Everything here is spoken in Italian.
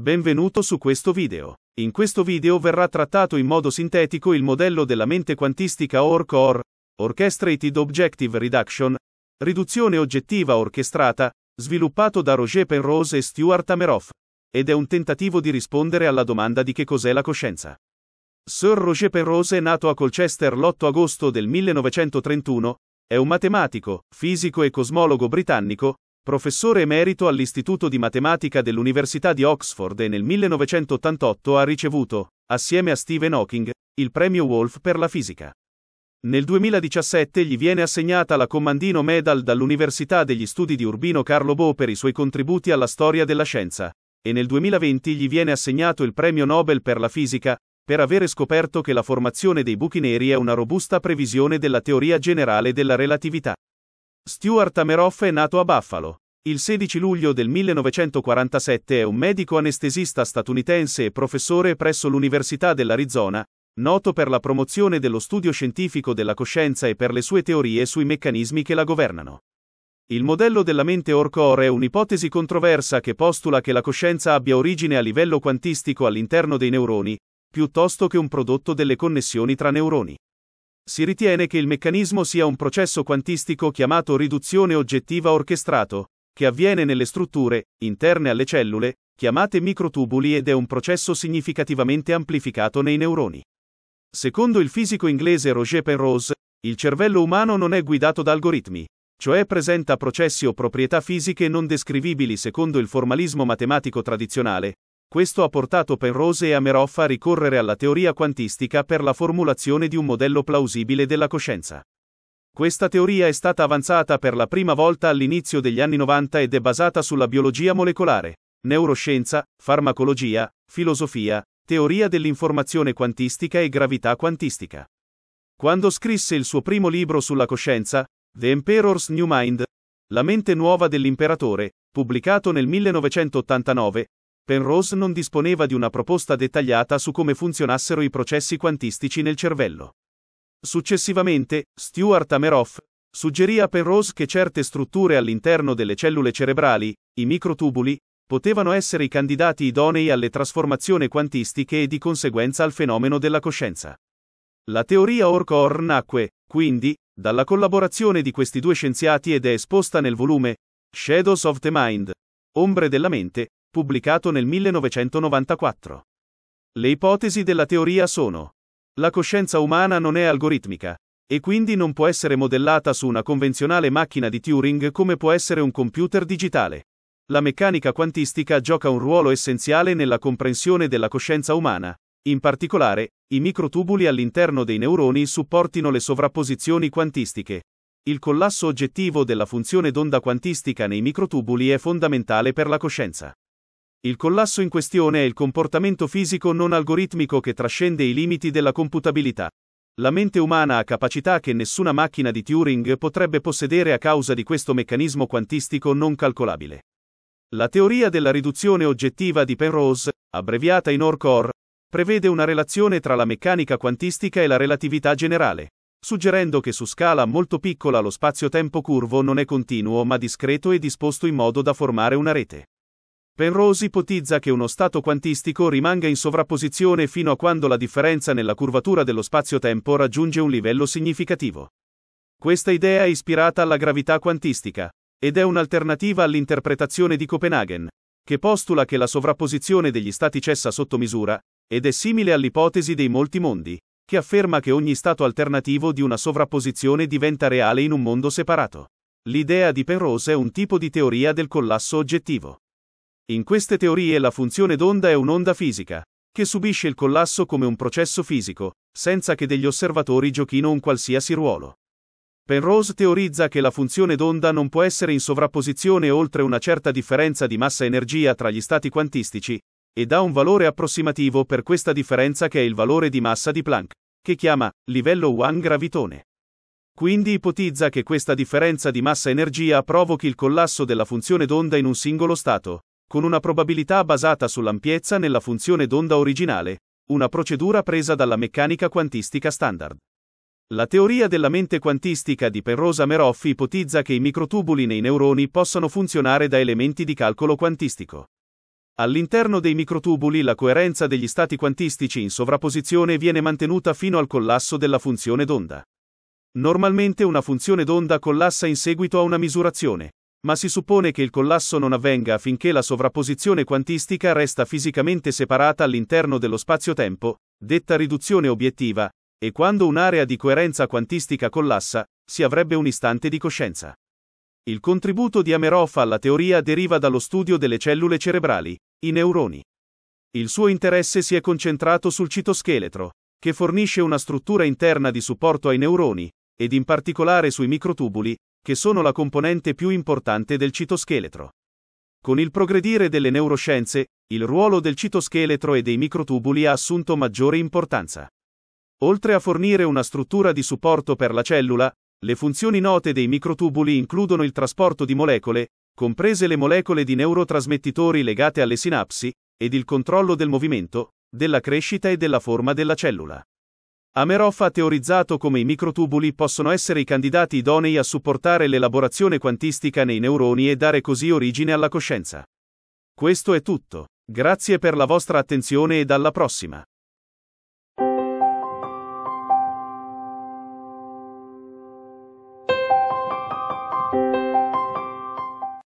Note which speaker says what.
Speaker 1: Benvenuto su questo video. In questo video verrà trattato in modo sintetico il modello della mente quantistica OR-CORE, Orchestrated Objective Reduction, riduzione oggettiva orchestrata, sviluppato da Roger Penrose e Stuart Ameroff, ed è un tentativo di rispondere alla domanda di che cos'è la coscienza. Sir Roger Penrose è nato a Colchester l'8 agosto del 1931, è un matematico, fisico e cosmologo britannico, Professore emerito all'Istituto di Matematica dell'Università di Oxford e nel 1988 ha ricevuto, assieme a Stephen Hawking, il premio Wolf per la fisica. Nel 2017 gli viene assegnata la Commandino Medal dall'Università degli Studi di Urbino Carlo Bo per i suoi contributi alla storia della scienza, e nel 2020 gli viene assegnato il premio Nobel per la fisica, per avere scoperto che la formazione dei buchi neri è una robusta previsione della teoria generale della relatività. Stuart Ameroff è nato a Buffalo, il 16 luglio del 1947 è un medico anestesista statunitense e professore presso l'Università dell'Arizona, noto per la promozione dello studio scientifico della coscienza e per le sue teorie sui meccanismi che la governano. Il modello della mente orcore è un'ipotesi controversa che postula che la coscienza abbia origine a livello quantistico all'interno dei neuroni, piuttosto che un prodotto delle connessioni tra neuroni. Si ritiene che il meccanismo sia un processo quantistico chiamato riduzione oggettiva orchestrato, che avviene nelle strutture, interne alle cellule, chiamate microtubuli ed è un processo significativamente amplificato nei neuroni. Secondo il fisico inglese Roger Penrose, il cervello umano non è guidato da algoritmi, cioè presenta processi o proprietà fisiche non descrivibili secondo il formalismo matematico tradizionale. Questo ha portato Penrose e Ameroff a ricorrere alla teoria quantistica per la formulazione di un modello plausibile della coscienza. Questa teoria è stata avanzata per la prima volta all'inizio degli anni 90 ed è basata sulla biologia molecolare, neuroscienza, farmacologia, filosofia, teoria dell'informazione quantistica e gravità quantistica. Quando scrisse il suo primo libro sulla coscienza, The Emperor's New Mind, La mente nuova dell'imperatore, pubblicato nel 1989, Penrose non disponeva di una proposta dettagliata su come funzionassero i processi quantistici nel cervello. Successivamente, Stuart Ameroff suggerì a Penrose che certe strutture all'interno delle cellule cerebrali, i microtubuli, potevano essere i candidati idonei alle trasformazioni quantistiche e di conseguenza al fenomeno della coscienza. La teoria Ork-Orr nacque, quindi, dalla collaborazione di questi due scienziati ed è esposta nel volume Shadows of the Mind, Ombre della mente, pubblicato nel 1994. Le ipotesi della teoria sono la coscienza umana non è algoritmica, e quindi non può essere modellata su una convenzionale macchina di Turing come può essere un computer digitale. La meccanica quantistica gioca un ruolo essenziale nella comprensione della coscienza umana. In particolare, i microtubuli all'interno dei neuroni supportino le sovrapposizioni quantistiche. Il collasso oggettivo della funzione d'onda quantistica nei microtubuli è fondamentale per la coscienza. Il collasso in questione è il comportamento fisico non algoritmico che trascende i limiti della computabilità. La mente umana ha capacità che nessuna macchina di Turing potrebbe possedere a causa di questo meccanismo quantistico non calcolabile. La teoria della riduzione oggettiva di Penrose, abbreviata in OR-CORE, prevede una relazione tra la meccanica quantistica e la relatività generale, suggerendo che su scala molto piccola lo spazio-tempo curvo non è continuo ma discreto e disposto in modo da formare una rete. Penrose ipotizza che uno stato quantistico rimanga in sovrapposizione fino a quando la differenza nella curvatura dello spazio-tempo raggiunge un livello significativo. Questa idea è ispirata alla gravità quantistica, ed è un'alternativa all'interpretazione di Copenaghen, che postula che la sovrapposizione degli stati cessa sotto misura, ed è simile all'ipotesi dei molti mondi, che afferma che ogni stato alternativo di una sovrapposizione diventa reale in un mondo separato. L'idea di Penrose è un tipo di teoria del collasso oggettivo. In queste teorie la funzione d'onda è un'onda fisica, che subisce il collasso come un processo fisico, senza che degli osservatori giochino un qualsiasi ruolo. Penrose teorizza che la funzione d'onda non può essere in sovrapposizione oltre una certa differenza di massa-energia tra gli stati quantistici, e dà un valore approssimativo per questa differenza che è il valore di massa di Planck, che chiama livello 1 gravitone. Quindi ipotizza che questa differenza di massa-energia provochi il collasso della funzione d'onda in un singolo stato, con una probabilità basata sull'ampiezza nella funzione d'onda originale, una procedura presa dalla meccanica quantistica standard. La teoria della mente quantistica di Penrose Meroff ipotizza che i microtubuli nei neuroni possano funzionare da elementi di calcolo quantistico. All'interno dei microtubuli la coerenza degli stati quantistici in sovrapposizione viene mantenuta fino al collasso della funzione d'onda. Normalmente una funzione d'onda collassa in seguito a una misurazione, ma si suppone che il collasso non avvenga finché la sovrapposizione quantistica resta fisicamente separata all'interno dello spazio-tempo, detta riduzione obiettiva, e quando un'area di coerenza quantistica collassa, si avrebbe un istante di coscienza. Il contributo di Ameroff alla teoria deriva dallo studio delle cellule cerebrali, i neuroni. Il suo interesse si è concentrato sul citoscheletro, che fornisce una struttura interna di supporto ai neuroni, ed in particolare sui microtubuli, che sono la componente più importante del citoscheletro. Con il progredire delle neuroscienze, il ruolo del citoscheletro e dei microtubuli ha assunto maggiore importanza. Oltre a fornire una struttura di supporto per la cellula, le funzioni note dei microtubuli includono il trasporto di molecole, comprese le molecole di neurotrasmettitori legate alle sinapsi, ed il controllo del movimento, della crescita e della forma della cellula. Ameroff ha teorizzato come i microtubuli possono essere i candidati idonei a supportare l'elaborazione quantistica nei neuroni e dare così origine alla coscienza. Questo è tutto. Grazie per la vostra attenzione e alla prossima.